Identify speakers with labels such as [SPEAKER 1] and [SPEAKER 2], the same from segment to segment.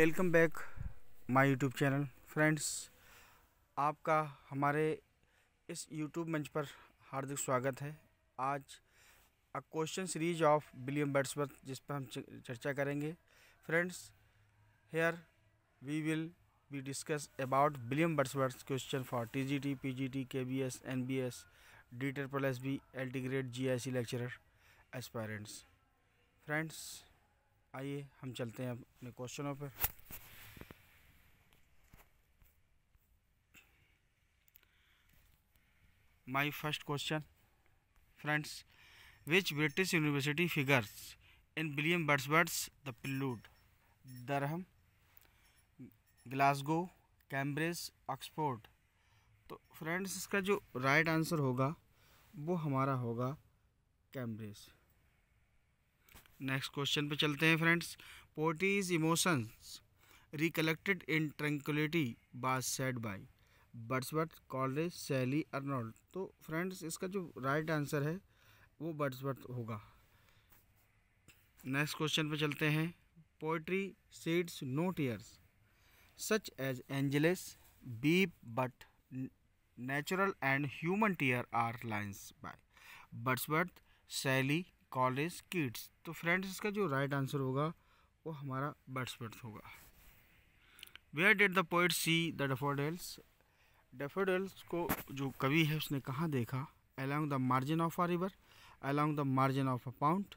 [SPEAKER 1] Welcome back my YouTube channel friends आपका हमारे इस यूट्यूब मंच पर हार्दिक स्वागत है आज a question series of William Wordsworth जिस पर हम चर्चा करेंगे friends here we will be discuss about William Wordsworth question for T G T P G T K B S N B S D triple S B L T grade G I C lecturer aspirants friends आइए हम चलते हैं अपने क्वेश्चनों पर my first question friends which British university figures in William बर्ड्सबर्ड्स the पिल्लूड Durham Glasgow Cambridge Oxford तो friends इसका जो राइट right आंसर होगा वो हमारा होगा कैम्ब्रिज नेक्स्ट क्वेश्चन पे चलते हैं friends poetry's emotions recollected in tranquillity was said by Wordsworth Coleridge Shelley Arnold तो फ्रेंड्स इसका जो राइट right आंसर है वो बर्ड्सवर्थ होगा नेक्स्ट क्वेश्चन पे चलते हैं poetry sheds no tears such as angels weep but natural and human tear are lines by Wordsworth Shelley Coleridge Keats तो फ्रेंड्स इसका जो राइट right आंसर होगा वो हमारा बर्ड्सवर्थ होगा where did the poet see the daffodils daffodils को जो कवि है उसने कहाँ देखा along the margin of a river along the margin of a pound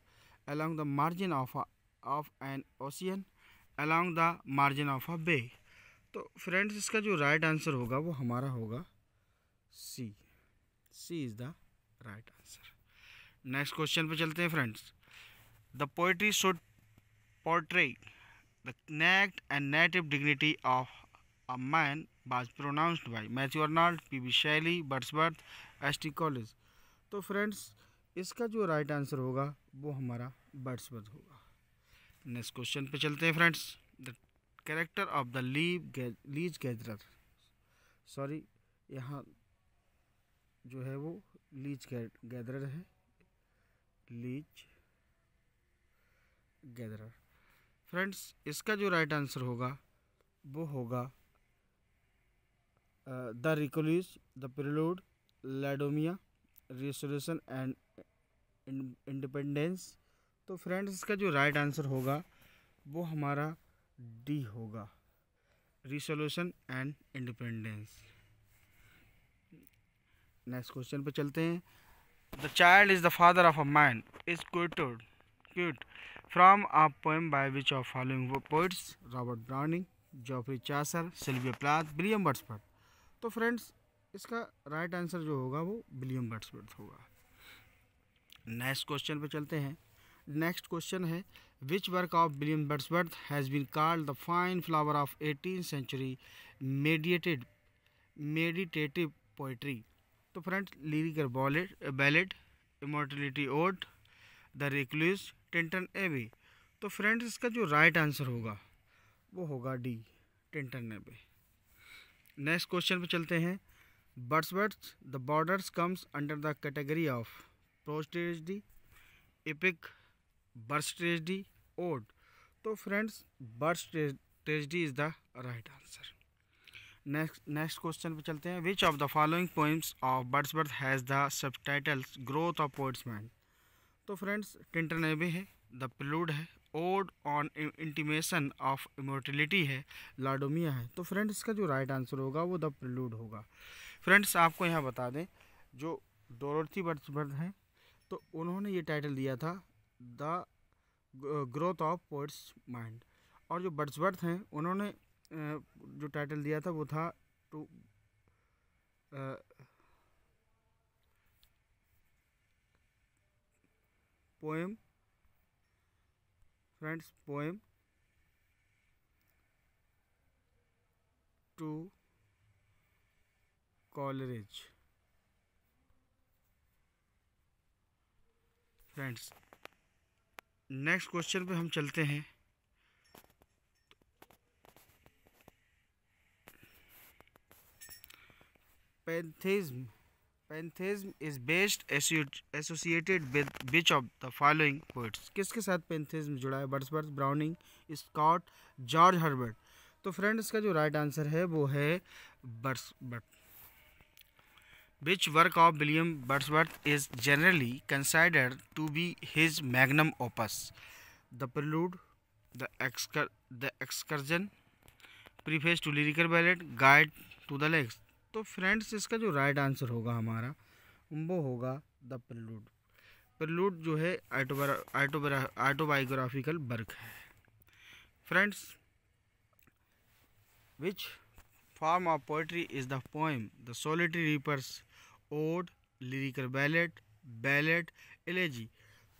[SPEAKER 1] along the margin of of an ocean along the margin of a bay तो friends इसका जो राइट right आंसर होगा वो हमारा होगा C C is the right answer next question पे चलते हैं friends the poetry should portray the naked and native dignity of a man was pronounced by Matthew Arnold P B Shelley Wordsworth S T Coleridge तो friends इसका जो right answer होगा वो हमारा बर्ट्सबर्थ होगा नेक्स्ट क्वेश्चन पे चलते हैं friends the character of the leave leech gather sorry यहाँ जो है वो लीज गैदर है लीच गैदरर फ्रेंड्स इसका जो राइट आंसर होगा वो होगा the recluse the prelude Laodamia resolution and independence तो फ्रेंड्स इसका जो राइट आंसर होगा वो हमारा डी होगा resolution and independence next question पर चलते हैं The child is the father of a man is quoted quote, from a poem by which of following poets Robert Browning, Geoffrey Chaucer, Sylvia Plath, William Wordsworth. तो friends इसका right answer जो होगा वो William बर्ट्सवर्थ होगा next question पे चलते हैं next question है which work of William Wordsworth has been called the fine flower of eighteen century mediated meditative poetry तो friends lyrical ballad ballad immortality ode the recluse Tintern Abbey तो friends इसका जो right answer होगा वो होगा D टेंटन एबे next question पे चलते हैं Wordsworth's the Borderers comes under the category of prose tragedy epic epic verse tragedy D ode तो friends verse tragedy tragedy is the right answer next next question पे चलते हैं which of the following poems of Wordsworth has the subtitles growth of poet's mind तो friends ने भी है the Prelude है ode on intimation of immortality है Laodamia है तो फ्रेंड्स इसका जो राइट आंसर होगा वो द प्रिलूड होगा फ्रेंड्स आपको यहाँ बता दें जो बर्ड्स बर्थ हैं तो उन्होंने ये टाइटल दिया था the growth of poets mind और जो बर्थ हैं उन्होंने जो टाइटल दिया था वो था to poem friends poem to Coleridge friends next question पे हम चलते हैं pantheism pantheism is based associated with which of the following poets किसके साथ pantheism जुड़ा है Wordsworth Browning Scott George Herbert तो फ्रेंड्स का जो राइट आंसर है वो है Wordsworth which work of William Wordsworth is generally considered to be his magnum opus the prelude the excur the excursion preface to lyrical ballad guide to the lakes तो friends इसका जो right answer होगा हमारा वो होगा the प्रलूड prelude जो है autobiographical work है friends which form of poetry is the poem the solitary reapers ode lyrical ballad ballad elegy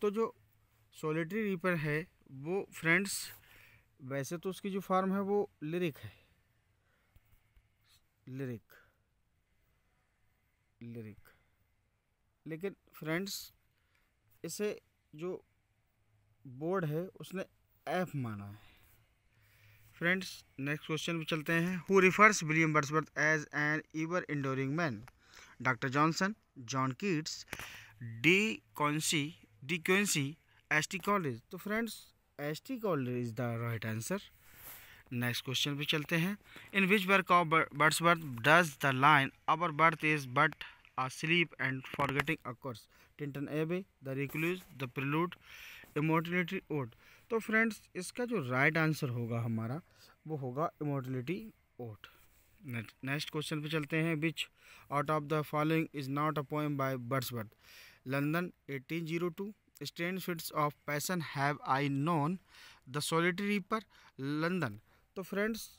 [SPEAKER 1] तो जो सोलिटरी रीपर है वो फ्रेंड्स वैसे तो उसकी जो फॉर्म है वो लिरिक है लिरिक लिरिक लेकिन फ्रेंड्स इसे जो बोर्ड है उसने एफ माना है फ्रेंड्स नेक्स्ट क्वेश्चन पे चलते हैं who refers William Wordsworth as an ever enduring man Doctor Johnson John Keats de Quincey de Quincey S T Coleridge तो friends S T Coleridge is the right answer next question पे चलते हैं in which work of Wordsworth does the line our birth is but a sleep and forgetting occurs Tintern Abbey the recluse the prelude immortality ode तो friends इसका जो right answer होगा हमारा वो होगा इमोटिलिटी ओट नेक्स्ट क्वेश्चन पे चलते हैं which out of the following is not a poem by बर्थ London 1802 strange fits of passion have I known the solitary पर लंदन तो फ्रेंड्स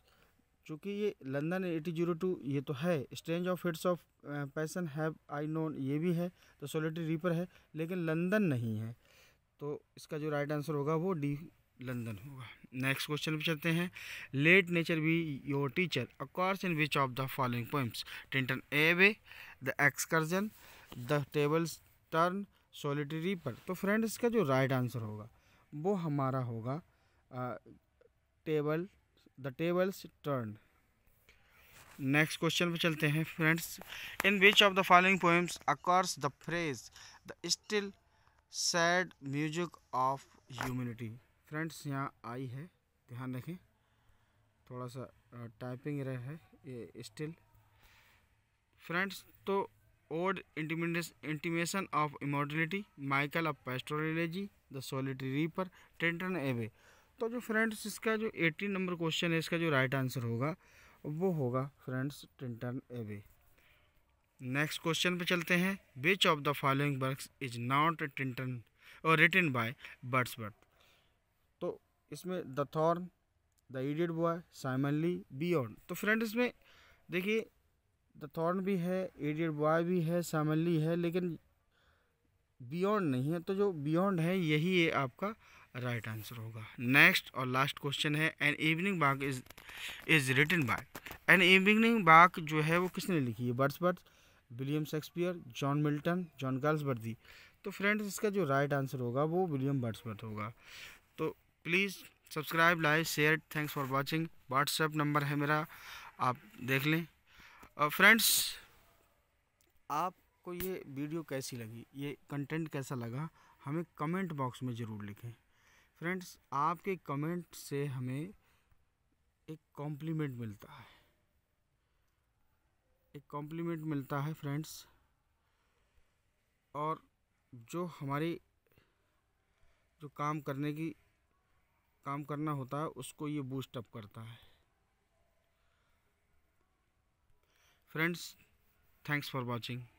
[SPEAKER 1] चूँकि ये लंदन एटी जीरो टू ये तो है strange of hits of passion have I known ये भी है तो सोलिटरी रीपर है लेकिन लंदन नहीं है तो इसका जो राइट आंसर होगा वो डी लंदन होगा नेक्स्ट क्वेश्चन पे चलते हैं let nature be your teacher occurs in which of the following poems Tintern Abbey the excursion the tables turned solitary पर तो फ्रेंड इसका जो राइट आंसर होगा वो हमारा होगा table the tables turned next question पे चलते हैं friends in which of the following poems occurs the phrase the still sad music of humanity friends यहाँ आई है ध्यान रखें थोड़ा सा टाइपिंग रहे है ये स्टिल फ्रेंड्स तो ode intimation of immortality Michael of पेस्टोरलॉजी the solitary reaper Tintern Abbey तो जो फ्रेंड्स इसका जो एटीन नंबर क्वेश्चन है इसका जो राइट आंसर होगा वो होगा friends Tintern Abbey next question पे चलते हैं which of the following works is not Tintern और रिटन बाय बर्थ तो इसमें the thorn the idiot boy Simon Lee on तो फ्रेंड इसमें देखिए द थॉर्न भी है एडियड बॉय भी है साइमन ली है लेकिन बियॉन्ड नहीं है तो जो बियॉन्ड है यही है आपका राइट आंसर होगा नेक्स्ट और लास्ट क्वेश्चन है an evening walk is is written by an evening walk जो है वो किसने लिखी है बर्थ William Shakespeare John Milton John बर्दी तो फ्रेंड्स इसका जो राइट आंसर होगा वो विलियम बर्ड्स होगा तो please subscribe like share thanks for watching WhatsApp number है मेरा आप देख लें फ्रेंड्स आपको ये वीडियो कैसी लगी ये कंटेंट कैसा लगा हमें कमेंट बॉक्स में ज़रूर लिखें फ्रेंड्स आपके कमेंट से हमें एक कॉम्प्लीमेंट मिलता है एक कॉम्प्लीमेंट मिलता है फ्रेंड्स और जो हमारी जो काम करने की काम करना होता है उसको ये बूस्ट अप करता है फ्रेंड्स थैंक्स फॉर वॉचिंग